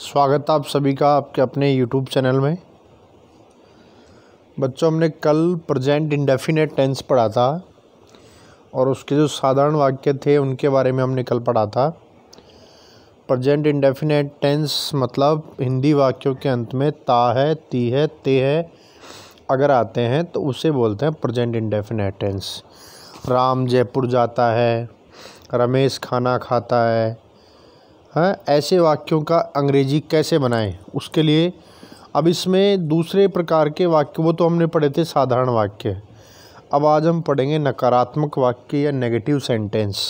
स्वागत आप सभी का आपके अपने YouTube चैनल में बच्चों हमने कल प्रजेंट इंडेफिनेट टेंस पढ़ा था और उसके जो साधारण वाक्य थे उनके बारे में हमने कल पढ़ा था प्रजेंट इंडेफिनेट टेंस मतलब हिंदी वाक्यों के अंत में ता है ती है ते है अगर आते हैं तो उसे बोलते हैं present indefinite tense Ram Jaipur जाता है रमेश खाना खाता है हाँ ऐसे वाक्यों का अंग्रेजी कैसे बनाएं उसके लिए अब इसमें दूसरे प्रकार के वाक्य वो तो हमने पढ़े थे साधारण वाक्य अब आज हम पढ़ेंगे नकारात्मक वाक्य या नेगेटिव सेंटेंस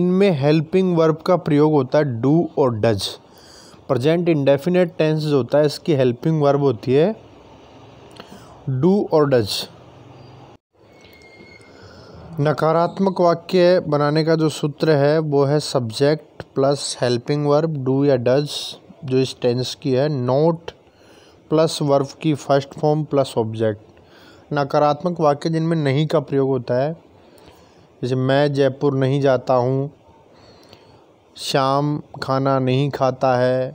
इनमें हेल्पिंग वर्ब का प्रयोग होता है डू और डज प्रजेंट इंडेफिनेट टेंस जो होता है इसकी हेल्पिंग वर्ब होती है डू और डज नकारात्मक वाक्य बनाने का जो सूत्र है वो है subject plus helping verb do या डज जो इस टेंस की है नोट प्लस वर्ब की फर्स्ट फॉर्म प्लस ऑब्जेक्ट नकारात्मक वाक्य जिनमें नहीं का प्रयोग होता है जैसे मैं जयपुर नहीं जाता हूँ शाम खाना नहीं खाता है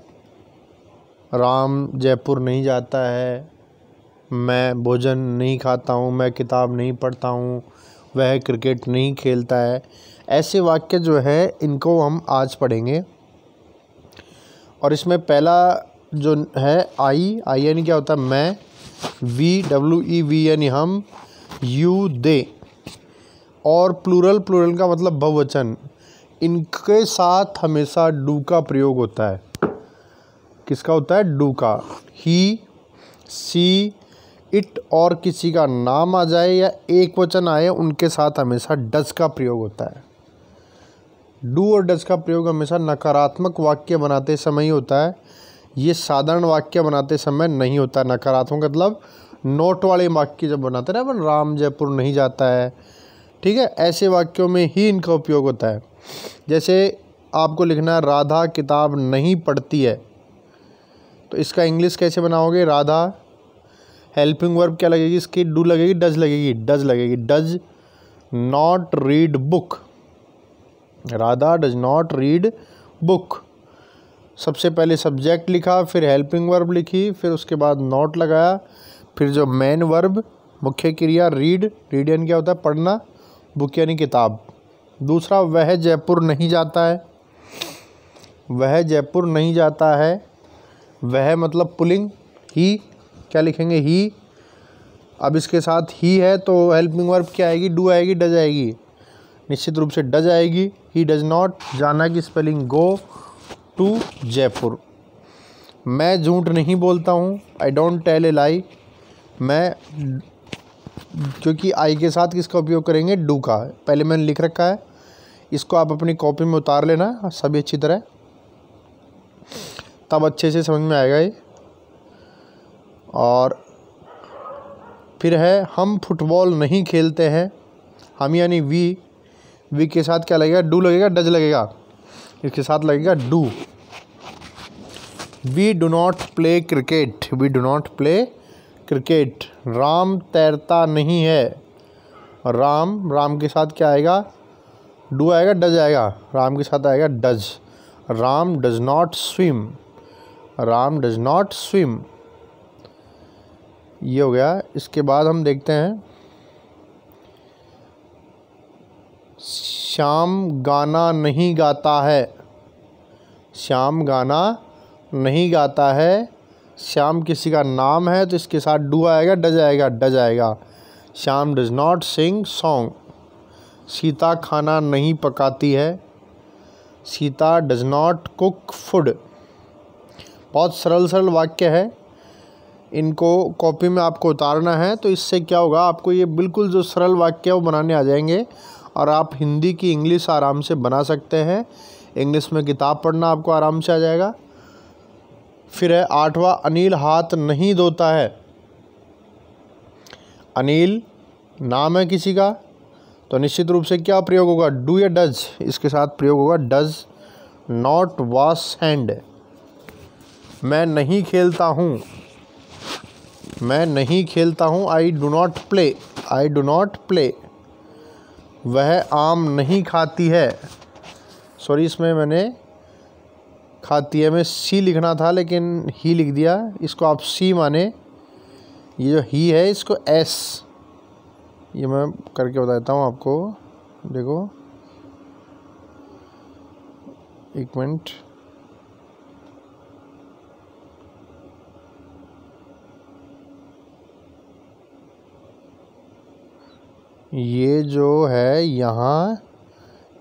राम जयपुर नहीं जाता है मैं भोजन नहीं खाता हूँ मैं किताब नहीं पढ़ता हूँ वह क्रिकेट नहीं खेलता है ऐसे वाक्य जो है इनको हम आज पढ़ेंगे और इसमें पहला जो है आई आई यानी क्या होता है मैं वी डब्ल्यू ई वी यानी हम यू दे और प्लूरल प्लूरल का मतलब बहुवचन इनके साथ हमेशा डू का प्रयोग होता है किसका होता है डू का ही सी इट और किसी का नाम आ जाए या एक वचन आए उनके साथ हमेशा डज का प्रयोग होता है डू और डज का प्रयोग हमेशा नकारात्मक वाक्य बनाते समय ही होता है ये साधारण वाक्य बनाते समय नहीं होता नकारात्मक मतलब नोट वाले वाक्य जब बनाते ना अपन राम जयपुर नहीं जाता है ठीक है ऐसे वाक्यों में ही इनका उपयोग होता है जैसे आपको लिखना है राधा किताब नहीं पढ़ती है तो इसका इंग्लिश कैसे बनाओगे राधा हेल्पिंग वर्ब क्या लगेगी इसकी डू लगेगी डज लगेगी डज लगेगी does not read book Radha does not read book सबसे पहले सब्जेक्ट लिखा फिर हेल्पिंग वर्ब लिखी फिर उसके बाद नॉट लगाया फिर जो मेन वर्ब मुख्य क्रिया रीड रीड यानी क्या होता है पढ़ना बुक यानी किताब दूसरा वह जयपुर नहीं जाता है वह जयपुर नहीं जाता है वह मतलब पुलिंग ही क्या लिखेंगे ही अब इसके साथ ही है तो हेल्पिंग वर्ब क्या आएगी डू आएगी डज आएगी निश्चित रूप से डज आएगी ही डज नॉट जाना की स्पेलिंग गो टू जयपुर मैं झूठ नहीं बोलता हूँ आई डोंट टेल ए लाई मैं क्योंकि आई के साथ किसका उपयोग करेंगे डू का पहले मैंने लिख रखा है इसको आप अपनी कॉपी में उतार लेना सभी अच्छी तरह तब अच्छे से समझ में आएगा ये और फिर है हम फुटबॉल नहीं खेलते हैं हम यानी वी वी के साथ क्या लगेगा डू लगेगा डज लगेगा इसके साथ लगेगा do we do not play cricket we do not play cricket Ram तैरता नहीं है राम राम के साथ क्या आएगा डू आएगा डज आएगा राम के साथ आएगा does Ram does not swim Ram does not swim ये हो गया इसके बाद हम देखते हैं श्याम गाना नहीं गाता है श्याम गाना नहीं गाता है श्याम किसी का नाम है तो इसके साथ डू आएगा डज आएगा डज आएगा Shyam does not sing song Sita खाना नहीं पकाती है Sita does not cook food बहुत सरल सरल वाक्य है इनको कॉपी में आपको उतारना है तो इससे क्या होगा आपको ये बिल्कुल जो सरल वाक्य है वो बनाने आ जाएंगे और आप हिंदी की इंग्लिश आराम से बना सकते हैं इंग्लिश में किताब पढ़ना आपको आराम से आ जाएगा फिर है आठवां अनिल हाथ नहीं धोता है अनिल नाम है किसी का तो निश्चित रूप से क्या प्रयोग होगा डू या डज इसके साथ प्रयोग होगा डज नॉट वॉश हैंड मैं नहीं खेलता हूँ मैं नहीं खेलता हूँ I do not play I do not play वह आम नहीं खाती है सॉरी इसमें मैंने खाती है मैं सी लिखना था लेकिन ही लिख दिया इसको आप सी माने ये जो ही है इसको एस ये मैं करके बता देता हूँ आपको देखो एक मिनट ये जो है यहाँ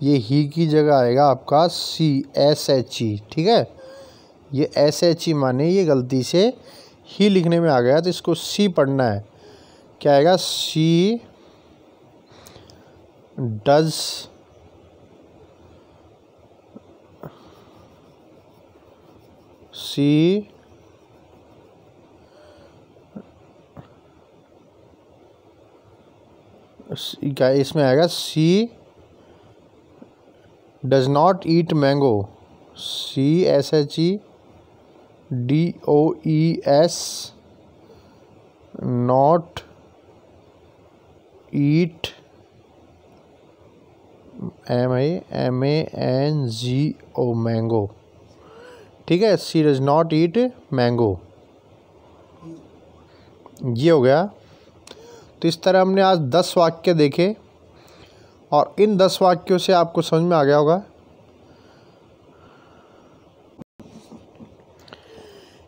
ये ही की जगह आएगा आपका सी एस एच ई ठीक है ये एस एच ई माने ये गलती से ही लिखने में आ गया तो इसको सी पढ़ना है क्या आएगा सी डज सी क्या इसमें आएगा she does not eat mango she S H E D O E S not eat M A N G O जी ओ मैंगो ठीक है she does not eat mango ये हो गया तो इस तरह हमने आज दस वाक्य देखे और इन दस वाक्यों से आपको समझ में आ गया होगा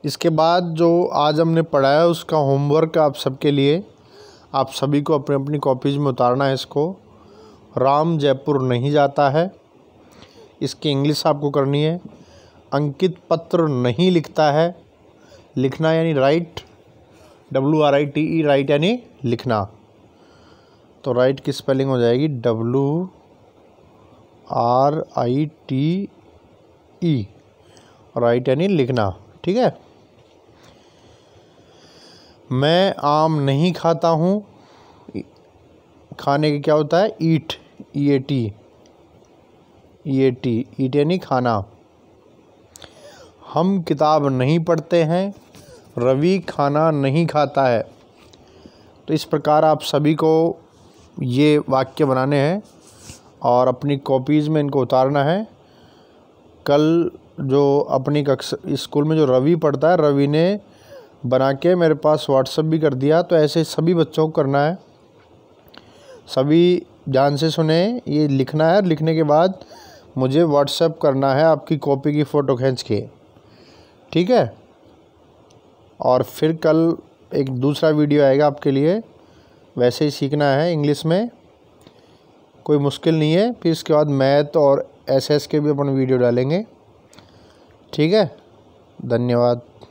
इसके बाद जो आज हमने पढ़ाया उसका होमवर्क आप सबके लिए आप सभी को अपनी अपनी कॉपीज़ में उतारना है इसको राम जयपुर नहीं जाता है इसकी इंग्लिश आपको करनी है अंकित पत्र नहीं लिखता है लिखना यानी write W R I T E write यानी लिखना तो राइट की स्पेलिंग हो जाएगी W R I T E write यानी लिखना ठीक है मैं आम नहीं खाता हूँ खाने के क्या होता है ईट ई A T E A T ईट यानी खाना हम किताब नहीं पढ़ते हैं रवि खाना नहीं खाता है तो इस प्रकार आप सभी को ये वाक्य बनाने हैं और अपनी कॉपीज़ में इनको उतारना है कल जो अपनी कक्षा स्कूल में जो रवि पढ़ता है रवि ने बना के मेरे पास व्हाट्सअप भी कर दिया तो ऐसे सभी बच्चों को करना है सभी ध्यान से सुने ये लिखना है लिखने के बाद मुझे व्हाट्सअप करना है आपकी कॉपी की फ़ोटो खींच के ठीक है और फिर कल एक दूसरा वीडियो आएगा आपके लिए वैसे ही सीखना है इंग्लिश में कोई मुश्किल नहीं है फिर इसके बाद मैथ और एसएस के भी अपन वीडियो डालेंगे ठीक है धन्यवाद